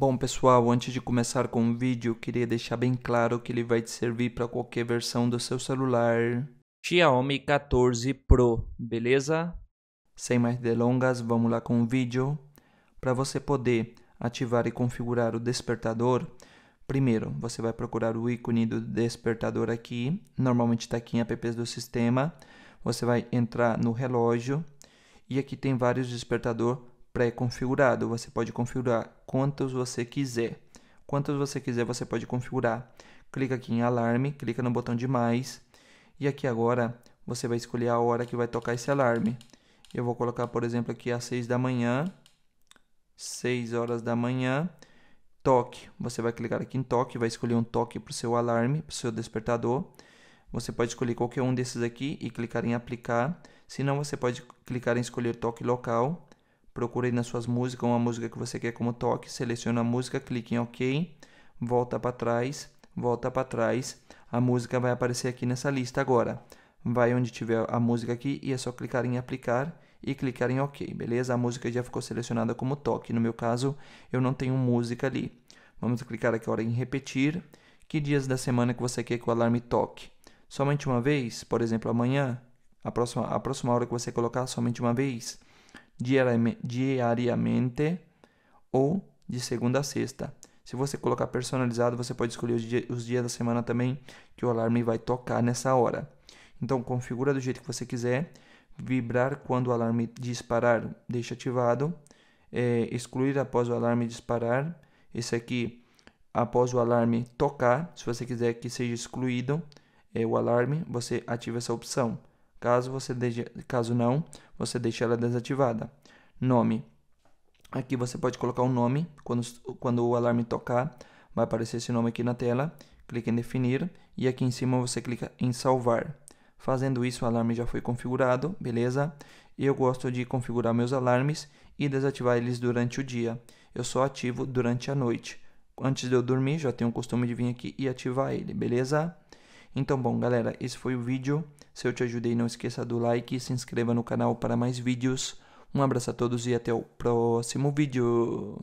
Bom pessoal, antes de começar com o vídeo, queria deixar bem claro que ele vai te servir para qualquer versão do seu celular Xiaomi 14 Pro, beleza? Sem mais delongas, vamos lá com o vídeo. Para você poder ativar e configurar o despertador, primeiro você vai procurar o ícone do despertador aqui, normalmente está aqui em apps do sistema. Você vai entrar no relógio e aqui tem vários despertador pré-configurado. Você pode configurar quantos você quiser. Quantos você quiser, você pode configurar. Clica aqui em alarme, clica no botão de mais. E aqui agora você vai escolher a hora que vai tocar esse alarme. Eu vou colocar, por exemplo, aqui às 6 da manhã. 6 horas da manhã. Toque. Você vai clicar aqui em toque, vai escolher um toque para o seu alarme, para o seu despertador. Você pode escolher qualquer um desses aqui e clicar em aplicar. Se não, você pode clicar em escolher toque local procure nas suas músicas uma música que você quer como toque, seleciona a música, clique em OK, volta para trás, volta para trás, a música vai aparecer aqui nessa lista agora. Vai onde tiver a música aqui e é só clicar em aplicar e clicar em OK, beleza? A música já ficou selecionada como toque, no meu caso eu não tenho música ali. Vamos clicar aqui agora em repetir. Que dias da semana que você quer que o alarme toque? Somente uma vez? Por exemplo, amanhã? A próxima, a próxima hora que você colocar somente uma vez? diariamente ou de segunda a sexta. Se você colocar personalizado, você pode escolher os, dias da semana também que o alarme vai tocar nessa hora. Então, configura do jeito que você quiser. Vibrar quando o alarme disparar, deixa ativado. É, excluir após o alarme disparar. Esse aqui, após o alarme tocar, se você quiser que seja excluído é, o alarme, você ativa essa opção. Caso, você deje... Caso não, você deixa ela desativada. Nome. Aqui você pode colocar um nome. Quando, quando o alarme tocar, vai aparecer esse nome aqui na tela. Clique em definir e aqui em cima você clica em salvar. Fazendo isso, o alarme já foi configurado, beleza? Eu gosto de configurar meus alarmes e desativar eles durante o dia. Eu só ativo durante a noite. Antes de eu dormir, já tenho o costume de vir aqui e ativar ele, beleza? Então, bom, galera, esse foi o vídeo. Se eu te ajudei, não esqueça do like e se inscreva no canal para mais vídeos. Um abraço a todos e até o próximo vídeo.